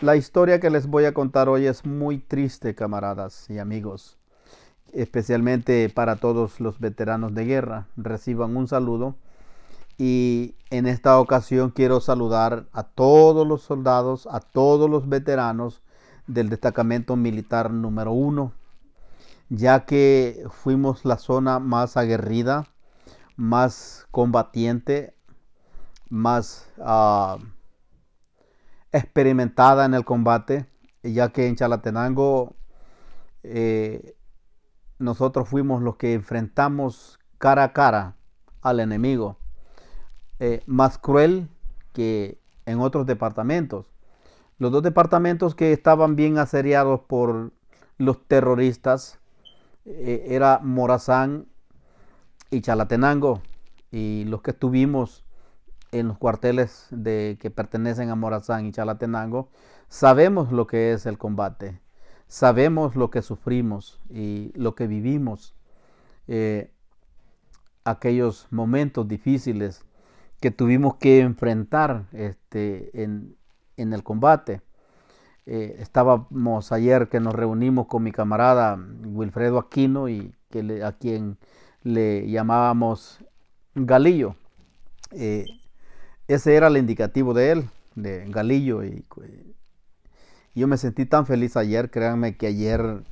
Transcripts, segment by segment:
La historia que les voy a contar hoy es muy triste, camaradas y amigos, especialmente para todos los veteranos de guerra. Reciban un saludo y en esta ocasión quiero saludar a todos los soldados, a todos los veteranos del destacamento militar número uno, ya que fuimos la zona más aguerrida, más combatiente, más... Ah, experimentada en el combate, ya que en Chalatenango eh, nosotros fuimos los que enfrentamos cara a cara al enemigo, eh, más cruel que en otros departamentos. Los dos departamentos que estaban bien asediados por los terroristas eh, era Morazán y Chalatenango, y los que estuvimos en los cuarteles de, que pertenecen a Morazán y Chalatenango, sabemos lo que es el combate, sabemos lo que sufrimos y lo que vivimos, eh, aquellos momentos difíciles que tuvimos que enfrentar este, en, el combate. Eh, estábamos ayer que nos reunimos con mi camarada Wilfredo Aquino y que a quien le llamábamos Galillo. Eh, ese era el indicativo de él, de Galillo. Y, yo me sentí tan feliz ayer, créanme que ayer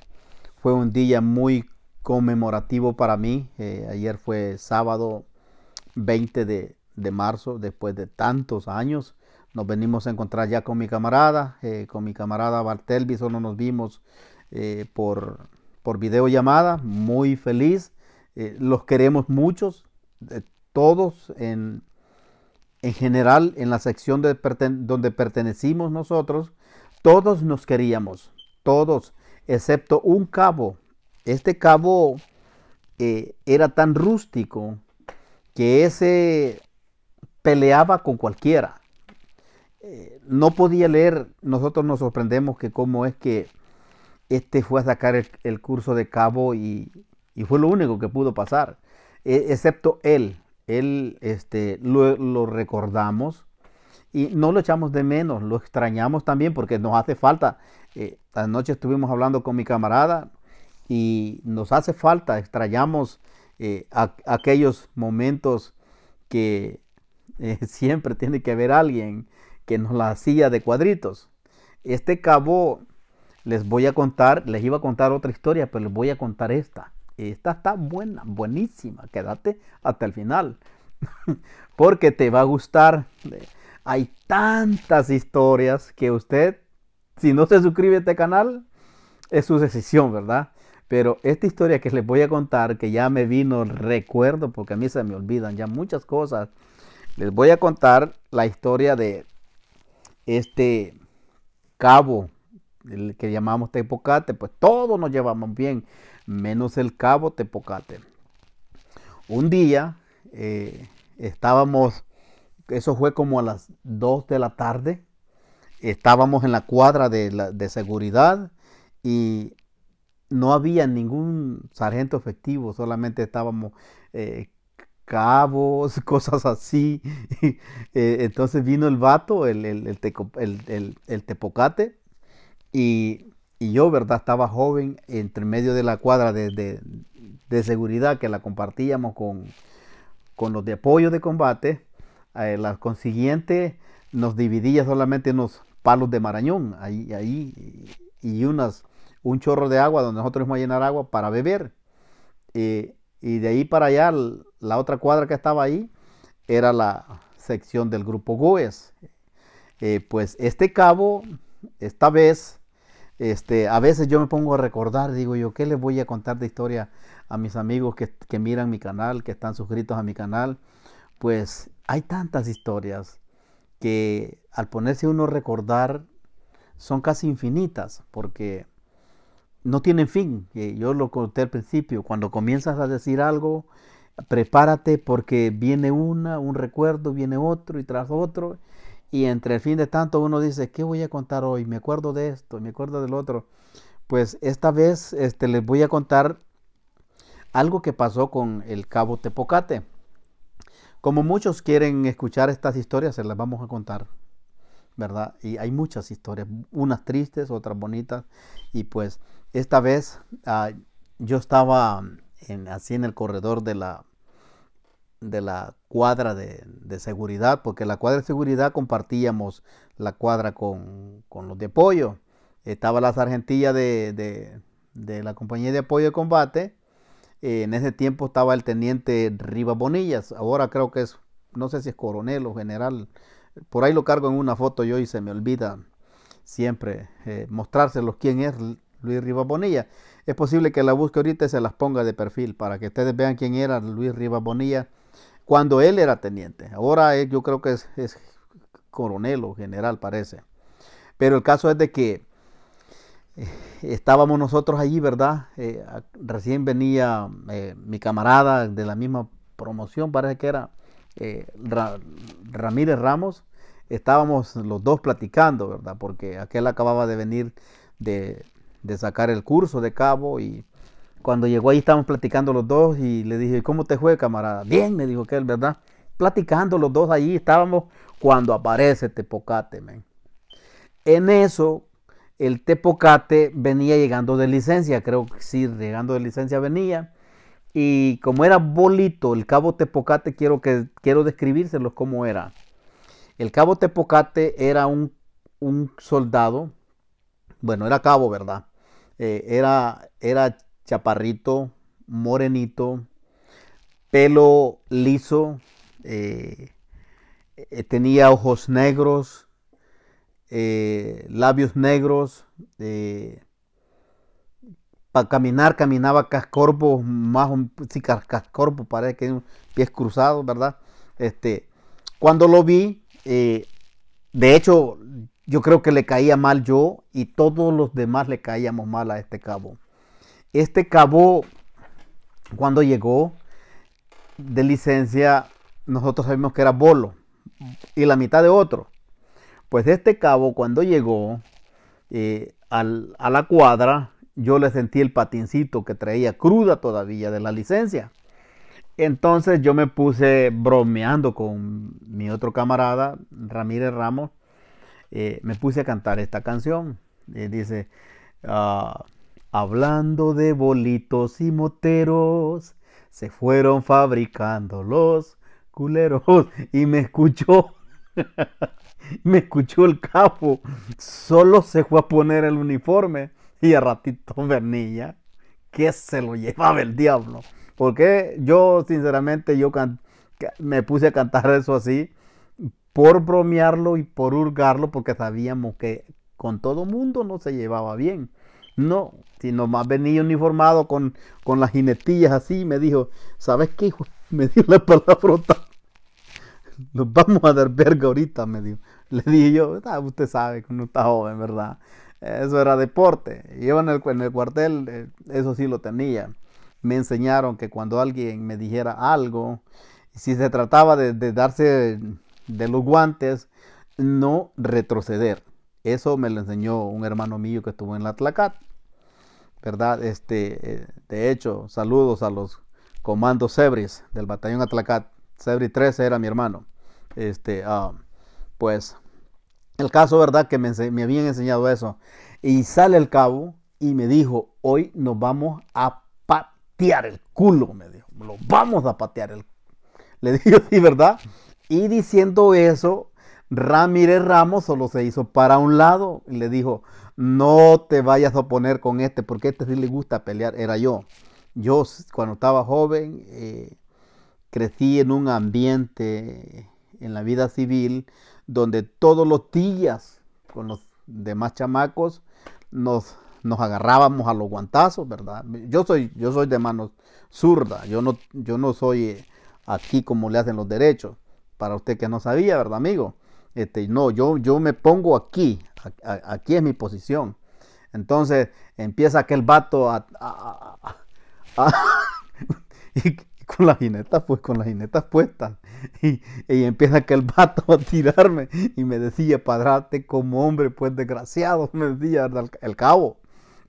fue un día muy conmemorativo para mí. Eh, ayer fue sábado 20 de, marzo, después de tantos años. Nos venimos a encontrar ya con mi camarada, eh, con mi camarada Bartelby solo nos vimos eh, por, por videollamada, muy feliz. los queremos muchos, todos en en general, en la sección donde pertenecimos nosotros, todos nos queríamos, todos, excepto un cabo. Este cabo eh, era tan rústico que ese peleaba con cualquiera. Eh, no podía leer, nosotros nos sorprendemos que cómo es que este fue a sacar el, curso de cabo y, fue lo único que pudo pasar, e-, excepto él. Él este, lo, recordamos y no lo echamos de menos, lo extrañamos también porque nos hace falta. Eh, anoche estuvimos hablando con mi camarada y nos hace falta, extrañamos eh, aquellos momentos que eh, siempre tiene que haber alguien que nos la hacía de cuadritos. Este cabo, les voy a contar, les iba a contar otra historia, pero les voy a contar esta. Esta está buena, buenísima. Quédate hasta el final. Porque te va a gustar. Hay tantas historias que usted, si no se suscribe a este canal, es su decisión, ¿verdad? Pero esta historia que les voy a contar, que ya me vino recuerdo, porque a mí se me olvidan ya muchas cosas, les voy a contar la historia de este cabo, el que llamamos Tepocate, pues todos nos llevamos bien menos el cabo Tepocate. Un día eh, estábamos, eso fue como a las 2 de la tarde, estábamos en la cuadra de, seguridad y no había ningún sargento efectivo, solamente estábamos eh, cabos, cosas así. Eh, entonces vino el vato, el, el, tepocate, y y yo, ¿verdad? Estaba joven entre medio de la cuadra de, seguridad que la compartíamos con, con, los de apoyo de combate. Eh, la consiguiente nos dividía solamente unos palos de marañón ahí, ahí y unas, un chorro de agua donde nosotros íbamos a llenar agua para beber. Eh, y de ahí para allá, la otra cuadra que estaba ahí era la sección del grupo Goes. Eh, pues este cabo, esta vez, este, a veces yo me pongo a recordar, digo yo, ¿qué les voy a contar de historia a mis amigos que, que miran mi canal, que están suscritos a mi canal? Pues hay tantas historias que al ponerse uno a recordar son casi infinitas porque no tienen fin. Eh, yo lo conté al principio, cuando comienzas a decir algo, prepárate porque viene una, un recuerdo, viene otro y tras otro y entre el fin de tanto uno dice, ¿qué voy a contar hoy? Me acuerdo de esto, me acuerdo del otro. Pues esta vez este, les voy a contar algo que pasó con el cabo Tepocate. Como muchos quieren escuchar estas historias, se las vamos a contar, ¿verdad? Y hay muchas historias, unas tristes, otras bonitas. Y pues esta vez ah, yo estaba en, así en el corredor de la, de la cuadra de, seguridad, porque la cuadra de seguridad compartíamos la cuadra con, los de apoyo. Estaba la sargentilla de, la compañía de apoyo de combate. Eh, en ese tiempo estaba el teniente Riva Bonillas. Ahora creo que es, no sé si es coronel o general. Por ahí lo cargo en una foto yo y se me olvida siempre eh, mostrárselos quién es Luis Riva Bonilla. Es posible que la busque ahorita y se las ponga de perfil para que ustedes vean quién era Luis Riva Bonilla cuando él era teniente. Ahora eh, yo creo que es, coronel o general, parece. Pero el caso es de que eh, estábamos nosotros allí, ¿verdad? Eh, recién venía mi camarada de la misma promoción, parece que era Ramírez Ramos. Estábamos los dos platicando, ¿verdad? Porque aquel acababa de venir de sacar el curso de cabo y cuando llegó ahí estábamos platicando los dos y le dije, ¿cómo te fue, camarada? Bien, me dijo que él, ¿verdad? Platicando los dos allí estábamos cuando aparece Tepocate, men. En eso, el Tepocate venía llegando de licencia, creo que sí, llegando de licencia venía. Y como era bolito, el cabo Tepocate, quiero, que, quiero describírselos cómo era. El cabo Tepocate era un, un soldado, bueno, era cabo, ¿verdad? Eh, era, era chaparrito, morenito, pelo liso, eh, eh, tenía ojos negros, eh, labios negros. para caminar, caminaba cascorpo, más un sí, cascorpo, parece que pies cruzados, ¿verdad? Este, cuando lo vi, de hecho, yo creo que le caía mal yo y todos los demás le caíamos mal a este cabo. Este cabo, cuando llegó de licencia, nosotros sabíamos que era Bolo y la mitad de otro. Pues este cabo, cuando llegó eh, a la cuadra, yo le sentí el patincito que traía cruda todavía de la licencia. Entonces yo me puse bromeando con mi otro camarada, Ramírez Ramos, eh, me puse a cantar esta canción. Eh, dice, ah, Hablando de bolitos y moteros, se fueron fabricando los culeros. Y me escuchó, me escuchó el capo. Solo se fue a poner el uniforme y a ratito vernilla, que se lo llevaba el diablo. Porque yo, sinceramente, yo me puse a cantar eso así por bromearlo y por hurgarlo, porque sabíamos que con todo mundo no se llevaba bien. No, sino más venía uniformado con, las jinetillas así. Me dijo, ¿sabes qué, hijo? Me dio la fruta, Nos vamos a dar verga ahorita, me dijo. Le dije yo, ah, usted sabe que no está joven, ¿verdad? Eso era deporte. Yo en el, cuartel, eh, eso sí lo tenía. Me enseñaron que cuando alguien me dijera algo, si se trataba de darse de los guantes, no retroceder eso me lo enseñó un hermano mío que estuvo en la Tlacat. ¿Verdad? Este, eh, de hecho, saludos a los comandos Sebris del batallón Atlacat. Sebri 13 era mi hermano. Este, ah, pues, el caso, ¿verdad? Que me, habían enseñado eso. Y sale el cabo y me dijo, hoy nos vamos a patear el culo, me dijo. Lo vamos a patear el Le dije, sí, ¿verdad? Y diciendo eso, Ramírez Ramos solo se hizo para un lado y le dijo, no te vayas a oponer con este, porque este sí le gusta pelear, era yo. Yo cuando estaba joven eh, crecí en un ambiente, en la vida civil, donde todos los días con los demás chamacos nos, nos agarrábamos a los guantazos, ¿verdad? Yo soy, yo soy de manos zurda, yo no, yo no soy eh, aquí como le hacen los derechos, para usted que no sabía, ¿verdad, amigo? Este, no, yo, yo me pongo aquí, aquí es mi posición. Entonces empieza aquel vato a, con las jinetas, pues con las jinetas puestas. Y, empieza aquel vato a tirarme y me decía, parate como hombre, pues desgraciado, me decía el, cabo.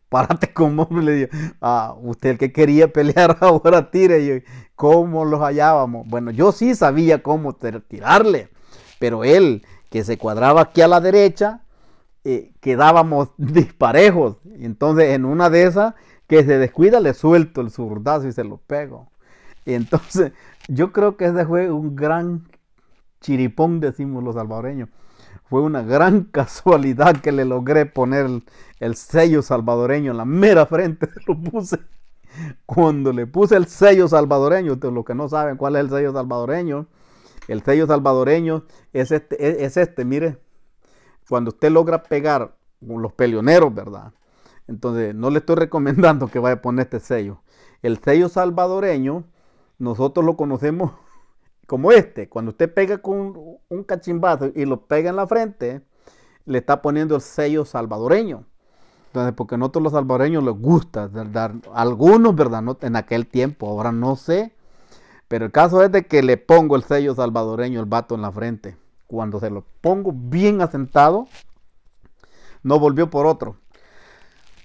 Parate como hombre, le digo, ah, usted el que quería pelear ahora tire. Y yo, ¿Cómo los hallábamos? Bueno, yo sí sabía cómo tirarle, pero él que se cuadraba aquí a la derecha, eh, quedábamos disparejos. Entonces, en una de esas que se descuida, le suelto el zurdazo y se lo pego. entonces, yo creo que ese fue un gran chiripón, decimos los salvadoreños. Fue una gran casualidad que le logré poner el, sello salvadoreño en la mera frente, lo puse. Cuando le puse el sello salvadoreño, los que no saben cuál es el sello salvadoreño, el sello salvadoreño es este, es, este, mire, cuando usted logra pegar con los peleoneros, ¿verdad? Entonces, no le estoy recomendando que vaya a poner este sello. El sello salvadoreño, nosotros lo conocemos como este. Cuando usted pega con un cachimbazo y lo pega en la frente, le está poniendo el sello salvadoreño. Entonces, porque nosotros los salvadoreños les gusta dar, algunos, ¿verdad? No, en aquel tiempo, ahora no sé, pero el caso es de que le pongo el sello salvadoreño el vato en la frente. Cuando se lo pongo bien asentado, no volvió por otro.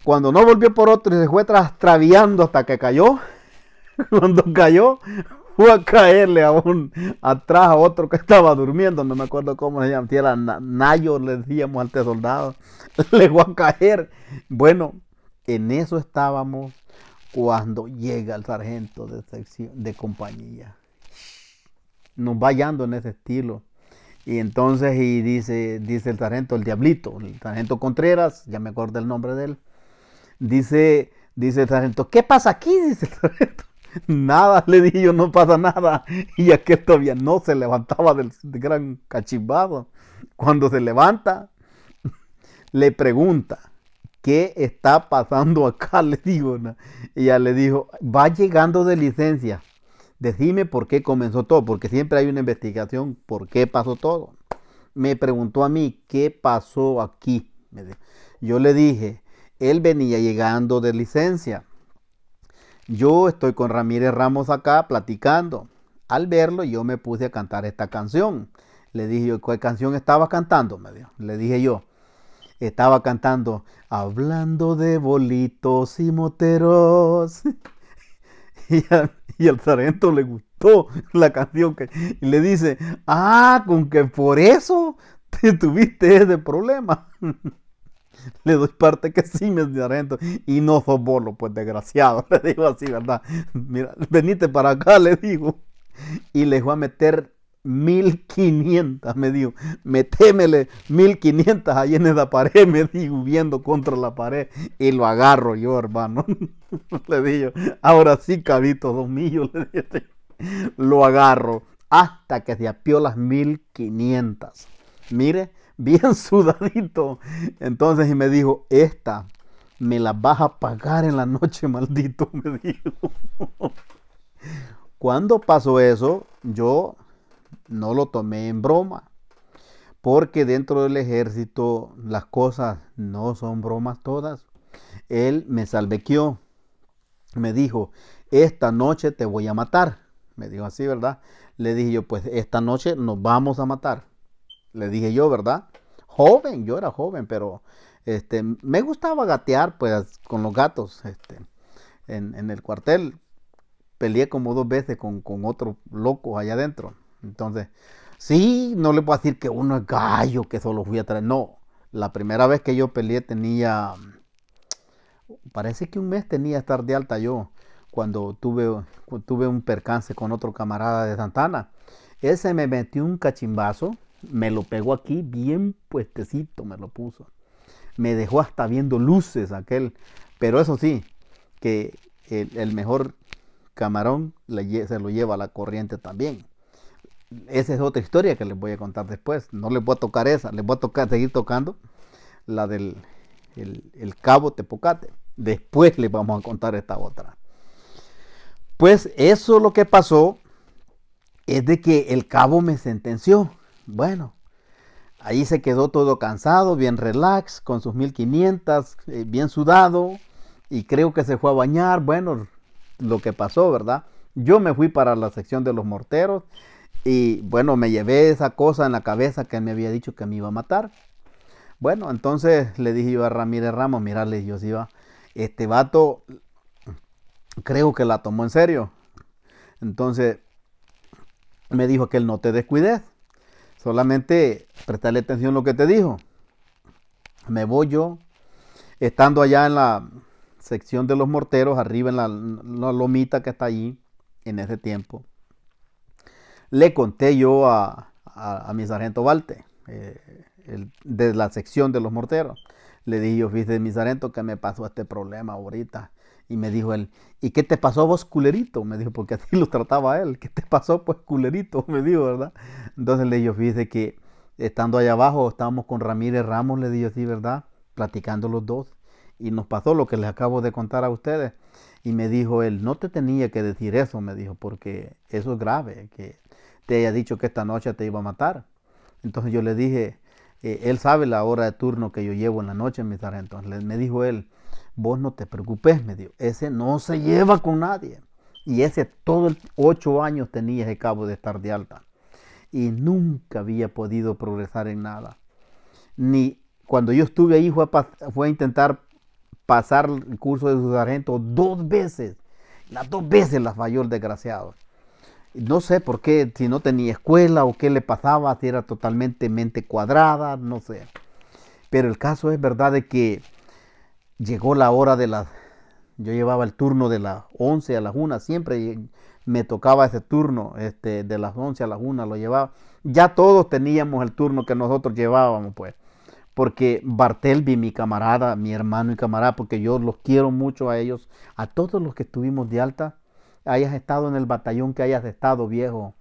Cuando no volvió por otro y se fue traviando hasta que cayó, cuando cayó, fue a caerle a un, atrás a otro que estaba durmiendo, no me acuerdo cómo se llama, si era Nayo, le decíamos antes este soldado, le fue a caer. Bueno, en eso estábamos cuando llega el sargento de de compañía. Nos va yendo en ese estilo. Y entonces y dice, dice el sargento, el diablito, el sargento Contreras, ya me acuerdo el nombre de él, dice, dice el sargento, ¿qué pasa aquí? Dice el sargento. Nada, le dije yo, no pasa nada. Y aquel todavía no se levantaba del gran cachimbado. Cuando se levanta, le pregunta, ¿qué está pasando acá? Le digo, y ella le dijo, va llegando de licencia, decime por qué comenzó todo, porque siempre hay una investigación, por qué pasó todo. Me preguntó a mí, ¿qué pasó aquí? Yo le dije, él venía llegando de licencia. Yo estoy con Ramírez Ramos acá platicando. Al verlo yo me puse a cantar esta canción. Le dije ¿cuál canción estaba cantando? Me Le dije yo, estaba cantando hablando de bolitos y moteros. y, el al sargento le gustó la canción que, y le dice, ah, con que por eso te tuviste ese problema. le doy parte que sí, mi sargento. Y no sos bolo, pues desgraciado. Le digo así, ¿verdad? Mira, venite para acá, le digo. Y le voy a meter 1500, me dijo, metémele 1500 ahí en esa pared, me dijo, viendo contra la pared, y lo agarro yo, hermano. le digo, ahora sí, cabito, dos millos, le dije, lo agarro hasta que se apió las 1500. Mire, bien sudadito. Entonces, y me dijo, esta me la vas a pagar en la noche, maldito, me dijo. Cuando pasó eso, yo no lo tomé en broma, porque dentro del ejército las cosas no son bromas todas. Él me salvequió, me dijo, esta noche te voy a matar. Me dijo así, ¿verdad? Le dije yo, pues esta noche nos vamos a matar. Le dije yo, ¿verdad? Joven, yo era joven, pero este, me gustaba gatear pues con los gatos este, en, el cuartel. Peleé como dos veces con, con otro loco allá adentro. Entonces, sí, no le puedo decir que uno es gallo, que solo fui a traer No, la primera vez que yo peleé tenía, mm, parece que un mes tenía estar de alta yo, cuando tuve, tuve un percance con otro camarada de Santana. ese me metió un cachimbazo, me lo pegó aquí bien puestecito, me lo puso. Me dejó hasta viendo luces aquel. Pero eso sí, que el, mejor camarón se lo lleva a la corriente también esa es otra historia que les voy a contar después. No les voy a tocar esa, les voy a tocar, seguir tocando la del el, cabo Tepocate. Después les vamos a contar esta otra. Pues eso lo que pasó es de que el cabo me sentenció. Bueno, ahí se quedó todo cansado, bien relax, con sus 1500, eh, bien sudado, y creo que se fue a bañar. Bueno, lo que pasó, ¿verdad? Yo me fui para la sección de los morteros y bueno, me llevé esa cosa en la cabeza que me había dicho que me iba a matar. Bueno, entonces le dije yo a Ramírez Ramos, mirarle yo, si va, este vato creo que la tomó en serio. Entonces me dijo que él no te descuides, solamente prestarle atención a lo que te dijo. Me voy yo, estando allá en la sección de los morteros, arriba en la, la lomita que está allí en ese tiempo le conté yo a, mi sargento Valte, eh, de la sección de los morteros. Le dije yo, viste, mi sargento, que me pasó este problema ahorita. Y me dijo él, ¿y qué te pasó vos, culerito? Me dijo, porque así lo trataba él. ¿Qué te pasó, pues, culerito? Me dijo, ¿verdad? Entonces le dije, fíjese que estando allá abajo, estábamos con Ramírez Ramos, le dije sí, ¿verdad? Platicando los dos. Y nos pasó lo que les acabo de contar a ustedes. Y me dijo él, no te tenía que decir eso, me dijo, porque eso es grave, que te haya dicho que esta noche te iba a matar. Entonces yo le dije, eh, él sabe la hora de turno que yo llevo en la noche, mi sargento. Entonces, me dijo él, vos no te preocupes, me dijo, ese no se lleva con nadie. Y ese todo ocho años tenía ese cabo de estar de alta. Y nunca había podido progresar en nada. Ni cuando yo estuve ahí fue a, intentar pasar el curso de su sargento dos veces. Las dos veces las falló el desgraciado no sé por qué, si no tenía escuela o qué le pasaba, si era totalmente mente cuadrada, no sé. Pero el caso es verdad de que llegó la hora de las, yo llevaba el turno de las 11 a las 1, siempre me tocaba ese turno, este, de las 11 a las 1 lo llevaba. Ya todos teníamos el turno que nosotros llevábamos, pues. Porque Bartelby, mi camarada, mi hermano y camarada, porque yo los quiero mucho a ellos, a todos los que estuvimos de alta, hayas estado en el batallón que hayas estado, viejo.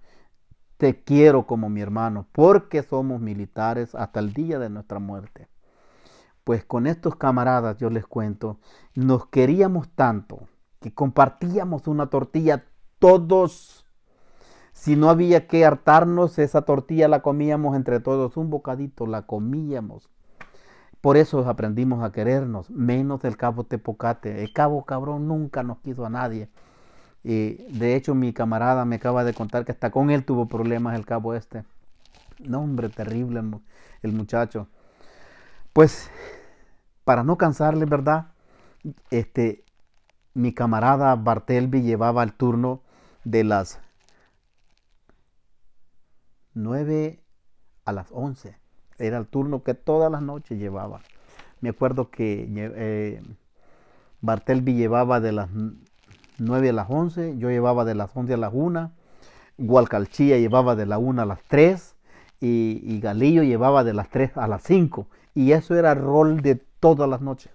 Te quiero como mi hermano, porque somos militares hasta el día de nuestra muerte. Pues con estos camaradas, yo les cuento, nos queríamos tanto que compartíamos una tortilla todos. Si no había que hartarnos, esa tortilla la comíamos entre todos, un bocadito la comíamos. Por eso aprendimos a querernos, menos el cabo Tepocate. El cabo cabrón nunca nos quiso a nadie de hecho mi camarada me acaba de contar que hasta con él tuvo problemas el cabo este. No, hombre, terrible el, muchacho. Pues, para no cansarle, ¿verdad? Este, mi camarada Bartelby llevaba el turno de las 9 a las 11. Era el turno que todas las noches llevaba. Me acuerdo que eh, Bartelby llevaba de las 9 a las 11, yo llevaba de las 11 a las 1, Gualcalchía llevaba de la 1 a las 3 y, Galillo llevaba de las 3 a las 5 y eso era rol de todas las noches.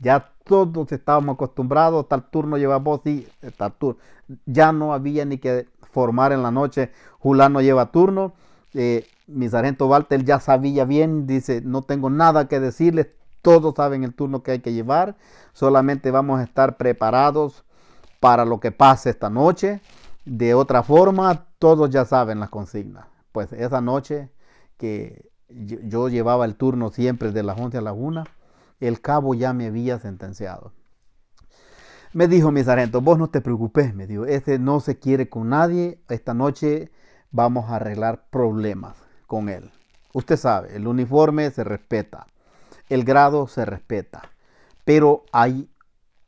Ya todos estábamos acostumbrados, tal turno lleva vos y eh, tal turno. Ya no había ni que formar en la noche, Julano lleva turno. Eh, mi sargento Walter ya sabía bien, dice, no tengo nada que decirles, todos saben el turno que hay que llevar, solamente vamos a estar preparados para lo que pase esta noche. De otra forma, todos ya saben las consignas. Pues esa noche que yo, llevaba el turno siempre de las 11 a las 1, el cabo ya me había sentenciado. Me dijo mi sargento, vos no te preocupes, me dijo, este no se quiere con nadie, esta noche vamos a arreglar problemas con él. Usted sabe, el uniforme se respeta, el grado se respeta, pero hay,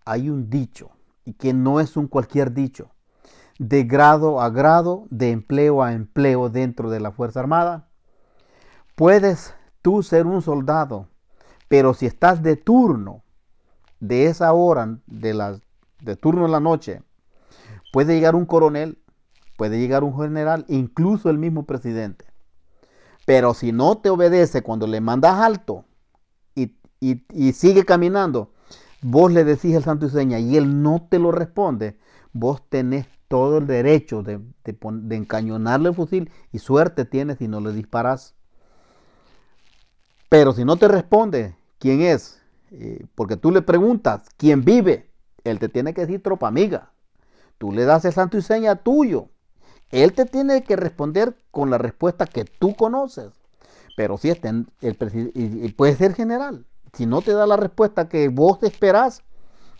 hay un dicho y que no es un cualquier dicho, de grado a grado, de empleo a empleo dentro de la Fuerza Armada. Puedes tú ser un soldado, pero si estás de turno, de esa hora, de, las, de turno en la noche, puede llegar un coronel, puede llegar un general, incluso el mismo presidente. Pero si no te obedece cuando le mandas alto y, y sigue caminando, vos le decís el santo y seña y él no te lo responde, vos tenés todo el derecho de, encañonarle el fusil y suerte tienes si no le disparas. Pero si no te responde quién es, eh, porque tú le preguntas quién vive, él te tiene que decir tropa amiga. Tú le das el santo y seña tuyo. Él te tiene que responder con la respuesta que tú conoces. Pero si el, puede ser general si no te da la respuesta que vos esperás,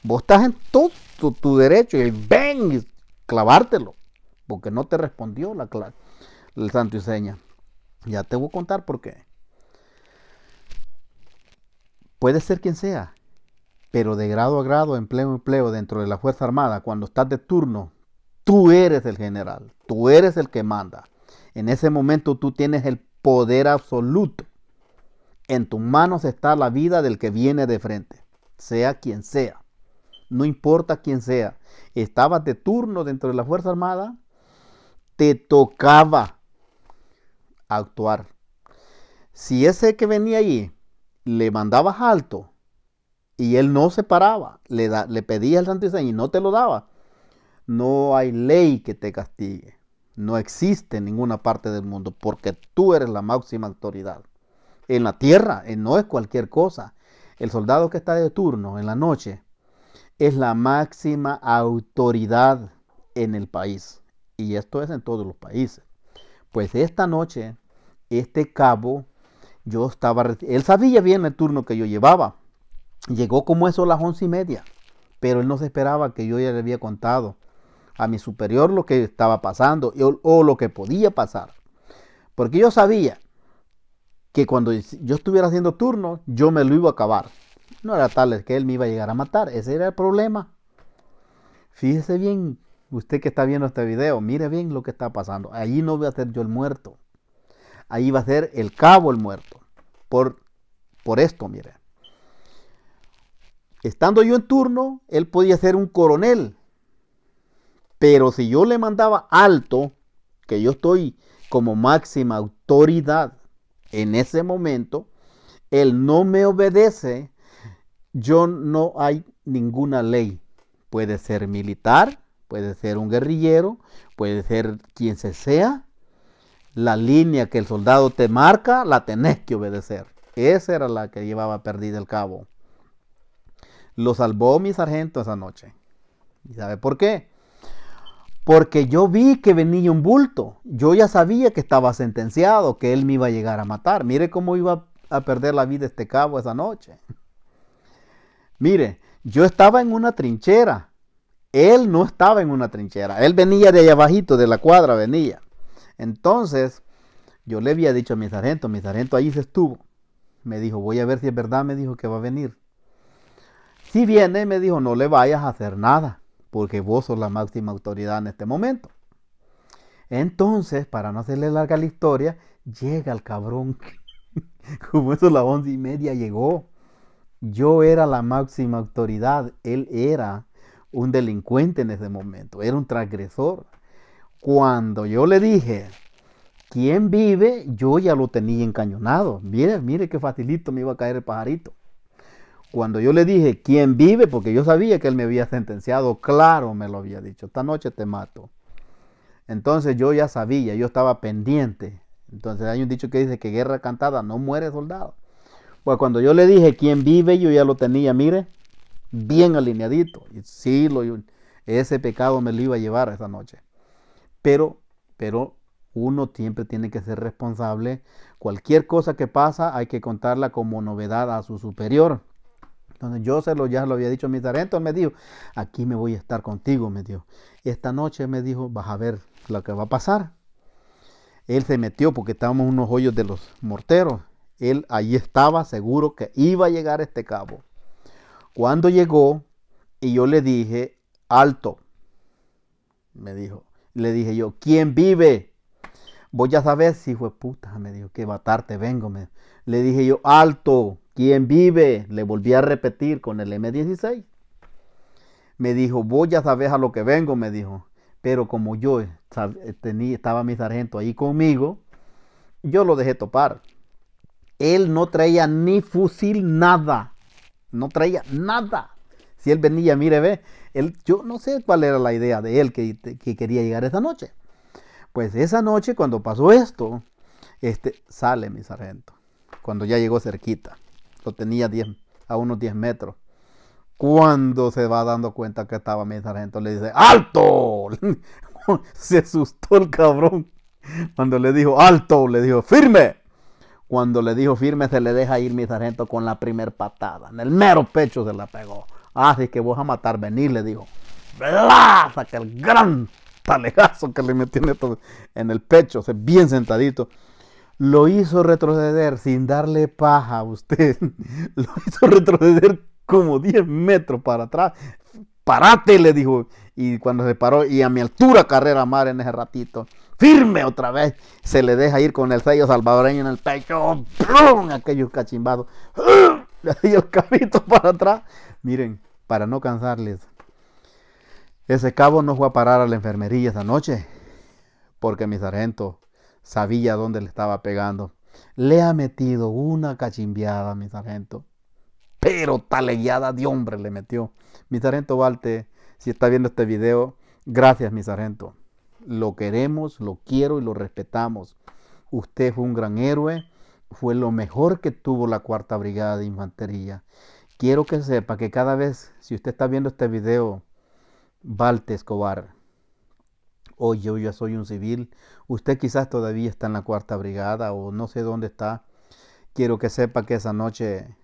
vos estás en todo tu, derecho y ven y clavártelo, porque no te respondió la la, el santo y seña. Ya te voy a contar por qué. Puede ser quien sea, pero de grado a grado, empleo a empleo, dentro de la Fuerza Armada, cuando estás de turno, tú eres el general, tú eres el que manda. En ese momento tú tienes el poder absoluto. En tus manos está la vida del que viene de frente, sea quien sea. No importa quién sea. Estabas de turno dentro de la Fuerza Armada, te tocaba actuar. Si ese que venía allí le mandabas alto y él no se paraba, le, le pedías el santo y no te lo daba, no hay ley que te castigue. No existe en ninguna parte del mundo porque tú eres la máxima autoridad en la tierra, eh, no es cualquier cosa. El soldado que está de turno en la noche es la máxima autoridad en el país. Y esto es en todos los países. Pues esta noche, este cabo, yo estaba, él sabía bien el turno que yo llevaba. Llegó como eso a las once y media, pero él no se esperaba que yo ya le había contado a mi superior lo que estaba pasando o lo que podía pasar. Porque yo sabía que cuando yo estuviera haciendo turno, yo me lo iba a acabar. No era tal que él me iba a llegar a matar, ese era el problema. Fíjese bien, usted que está viendo este video, mire bien lo que está pasando. Allí no voy a ser yo el muerto. Ahí va a ser el cabo el muerto. Por, por esto, mire. Estando yo en turno, él podía ser un coronel. Pero si yo le mandaba alto, que yo estoy como máxima autoridad, en ese momento, él no me obedece, yo no hay ninguna ley. Puede ser militar, puede ser un guerrillero, puede ser quien se sea. La línea que el soldado te marca, la tenés que obedecer. Esa era la que llevaba perdida el cabo. Lo salvó mi sargento esa noche. ¿Y sabe por qué? porque yo vi que venía un bulto. Yo ya sabía que estaba sentenciado, que él me iba a llegar a matar. Mire cómo iba a perder la vida este cabo esa noche. Mire, yo estaba en una trinchera. Él no estaba en una trinchera. Él venía de allá abajito, de la cuadra venía. Entonces, yo le había dicho a mi sargento, mi sargento ahí se estuvo. Me dijo, voy a ver si es verdad, me dijo que va a venir. Si viene, me dijo, no le vayas a hacer nada porque vos sos la máxima autoridad en este momento. Entonces, para no hacerle larga la historia, llega el cabrón. Como eso la las once y media llegó. Yo era la máxima autoridad. Él era un delincuente en ese momento. Era un transgresor. Cuando yo le dije, ¿quién vive? Yo ya lo tenía encañonado. Mire, mire qué facilito me iba a caer el pajarito. Cuando yo le dije, ¿quién vive? Porque yo sabía que él me había sentenciado, claro, me lo había dicho, esta noche te mato. Entonces yo ya sabía, yo estaba pendiente. Entonces hay un dicho que dice que guerra cantada no muere soldado. Pues cuando yo le dije, ¿quién vive? Yo ya lo tenía, mire, bien alineadito. Y sí, lo, ese pecado me lo iba a llevar esa noche. Pero, pero uno siempre tiene que ser responsable. Cualquier cosa que pasa hay que contarla como novedad a su superior. Entonces yo se lo, ya lo había dicho a mi sargento, me dijo, aquí me voy a estar contigo, me dijo. Esta noche me dijo, vas a ver lo que va a pasar. Él se metió porque estábamos en unos hoyos de los morteros. Él allí estaba seguro que iba a llegar este cabo. Cuando llegó y yo le dije, alto, me dijo, le dije yo, ¿quién vive? Voy a saber si fue puta, me dijo, que batarte, vengo, me dijo. Le dije yo, alto, ¿quién vive? Le volví a repetir con el M16. Me dijo, voy a sabes a lo que vengo, me dijo. Pero como yo eh, tenía, estaba mi sargento ahí conmigo, yo lo dejé topar. Él no traía ni fusil, nada. No traía nada. Si él venía, mire, ve, él, yo no sé cuál era la idea de él que, que quería llegar esa noche. Pues esa noche, cuando pasó esto, este, sale mi sargento cuando ya llegó cerquita. Lo tenía a unos 10 metros. Cuando se va dando cuenta que estaba mi sargento, le dice, ¡Alto! se asustó el cabrón. Cuando le dijo, ¡Alto! Le dijo, ¡Firme! Cuando le dijo firme, se le deja ir mi sargento con la primer patada. En el mero pecho se la pegó. Así ah, que vos a matar, venir, le dijo. ¡Bla! que el gran talegazo que le metió en el pecho, bien sentadito lo hizo retroceder sin darle paja a usted. Lo hizo retroceder como 10 metros para atrás. Parate, le dijo. Y cuando se paró, y a mi altura carrera mar en ese ratito. Firme otra vez. Se le deja ir con el sello salvadoreño en el pecho. ¡Brum! Aquellos cachimbados. dio ¡Ah! el cabito para atrás. Miren, para no cansarles. Ese cabo no fue a parar a la enfermería esa noche. Porque mi sargento sabía dónde le estaba pegando. Le ha metido una cachimbiada, mi sargento. Pero taleguiada de hombre le metió. Mi sargento Valte, si está viendo este video, gracias, mi sargento. Lo queremos, lo quiero y lo respetamos. Usted fue un gran héroe, fue lo mejor que tuvo la Cuarta Brigada de Infantería. Quiero que sepa que cada vez, si usted está viendo este video, Valte Escobar, Hoy yo ya soy un civil. Usted quizás todavía está en la cuarta brigada o no sé dónde está. Quiero que sepa que esa noche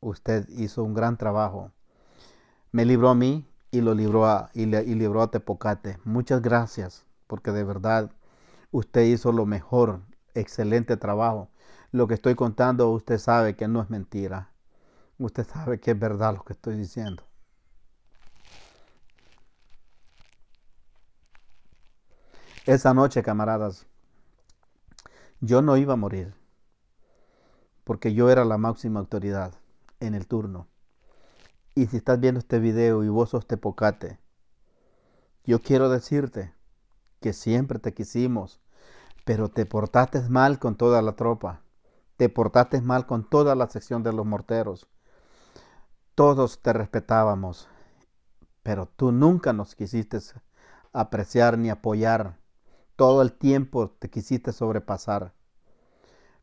usted hizo un gran trabajo. Me libró a mí y lo libró a, y, libró a Tepocate. Muchas gracias porque de verdad usted hizo lo mejor. Excelente trabajo. Lo que estoy contando usted sabe que no es mentira. Usted sabe que es verdad lo que estoy diciendo. Esa noche, camaradas, yo no iba a morir, porque yo era la máxima autoridad en el turno. Y si estás viendo este video y vos sos tepocate, yo quiero decirte que siempre te quisimos, pero te portaste mal con toda la tropa, te portaste mal con toda la sección de los morteros. Todos te respetábamos, pero tú nunca nos quisiste apreciar ni apoyar todo el tiempo te quisiste sobrepasar.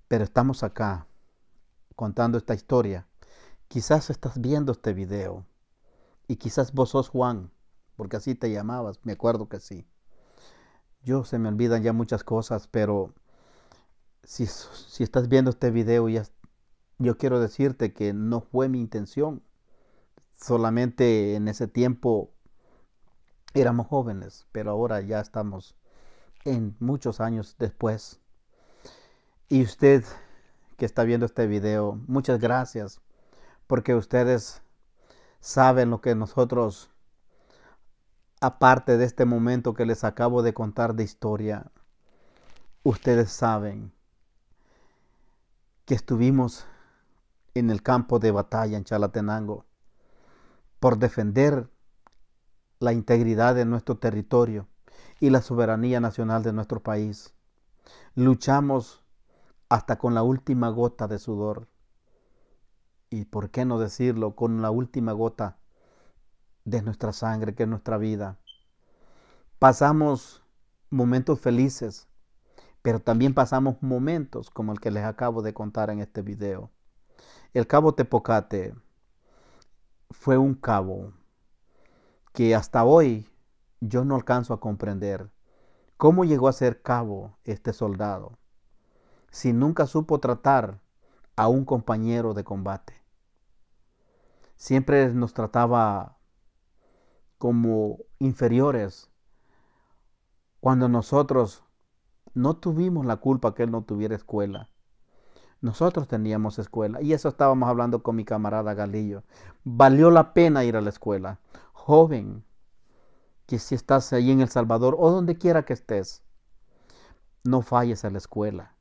Pero estamos acá contando esta historia. Quizás estás viendo este video y quizás vos sos Juan, porque así te llamabas, me acuerdo que sí. Yo se me olvidan ya muchas cosas, pero si, si estás viendo este video, ya, yo quiero decirte que no fue mi intención. Solamente en ese tiempo éramos jóvenes, pero ahora ya estamos en muchos años después. Y usted que está viendo este video, muchas gracias porque ustedes saben lo que nosotros, aparte de este momento que les acabo de contar de historia, ustedes saben que estuvimos en el campo de batalla en Chalatenango por defender la integridad de nuestro territorio y la soberanía nacional de nuestro país. Luchamos hasta con la última gota de sudor. Y por qué no decirlo, con la última gota de nuestra sangre, que es nuestra vida. Pasamos momentos felices, pero también pasamos momentos como el que les acabo de contar en este video. El cabo Tepocate fue un cabo que hasta hoy yo no alcanzo a comprender cómo llegó a ser cabo este soldado si nunca supo tratar a un compañero de combate. Siempre nos trataba como inferiores cuando nosotros no tuvimos la culpa que él no tuviera escuela. Nosotros teníamos escuela y eso estábamos hablando con mi camarada Galillo. Valió la pena ir a la escuela. Joven, que si estás ahí en El Salvador o donde quiera que estés, no falles a la escuela.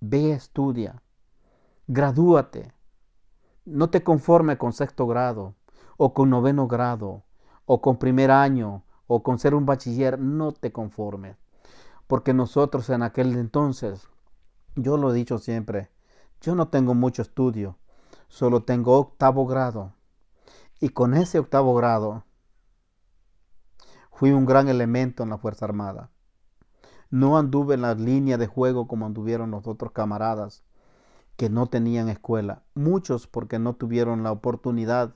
Ve, estudia, gradúate. No te conforme con sexto grado o con noveno grado o con primer año o con ser un bachiller. No te conformes. Porque nosotros en aquel entonces, yo lo he dicho siempre, yo no tengo mucho estudio, solo tengo octavo grado. Y con ese octavo grado Fui un gran elemento en la Fuerza Armada. No anduve en la línea de juego como anduvieron los otros camaradas que no tenían escuela. Muchos porque no tuvieron la oportunidad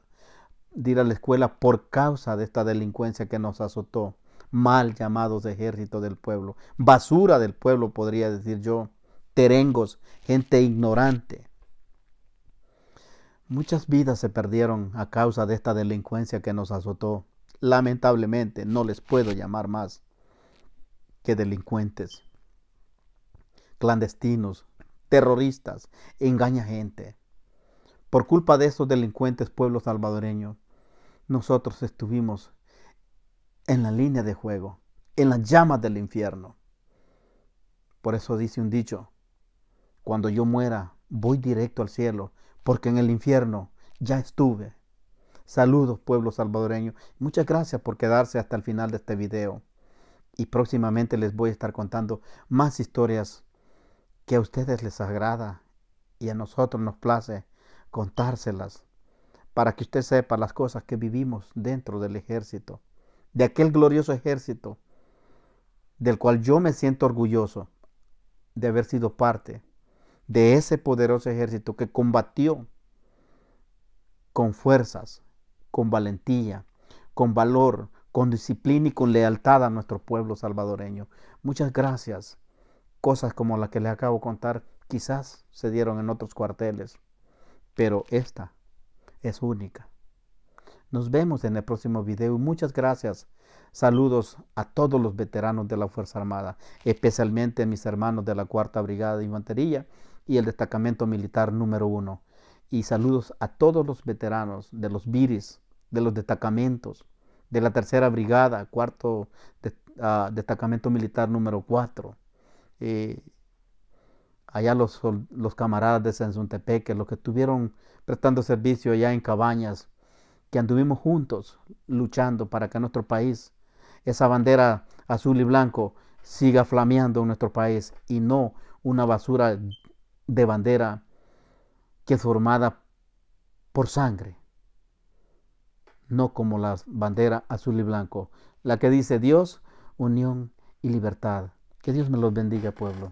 de ir a la escuela por causa de esta delincuencia que nos azotó. Mal llamados ejército del pueblo. Basura del pueblo, podría decir yo. Terengos, gente ignorante. Muchas vidas se perdieron a causa de esta delincuencia que nos azotó. Lamentablemente no les puedo llamar más que delincuentes, clandestinos, terroristas, engaña gente. Por culpa de esos delincuentes pueblos salvadoreños, nosotros estuvimos en la línea de juego, en las llamas del infierno. Por eso dice un dicho, cuando yo muera voy directo al cielo, porque en el infierno ya estuve. Saludos pueblo salvadoreño. Muchas gracias por quedarse hasta el final de este video. Y próximamente les voy a estar contando más historias que a ustedes les agrada y a nosotros nos place contárselas para que usted sepa las cosas que vivimos dentro del ejército, de aquel glorioso ejército del cual yo me siento orgulloso de haber sido parte de ese poderoso ejército que combatió con fuerzas con valentía, con valor, con disciplina y con lealtad a nuestro pueblo salvadoreño. Muchas gracias. Cosas como las que les acabo de contar quizás se dieron en otros cuarteles, pero esta es única. Nos vemos en el próximo video y muchas gracias. Saludos a todos los veteranos de la Fuerza Armada, especialmente a mis hermanos de la Cuarta Brigada de Infantería y el Destacamento Militar número 1. Y saludos a todos los veteranos de los Viris de los destacamentos de la tercera brigada, cuarto ah, destacamento militar número cuatro eh, allá los, los, camaradas de Sensuntepeque, los que estuvieron prestando servicio allá en cabañas, que anduvimos juntos luchando para que nuestro país, esa bandera azul y blanco, siga flameando en nuestro país y no una basura de bandera que es formada por sangre no como la bandera azul y blanco, la que dice Dios, unión y libertad. Que Dios me los bendiga, pueblo.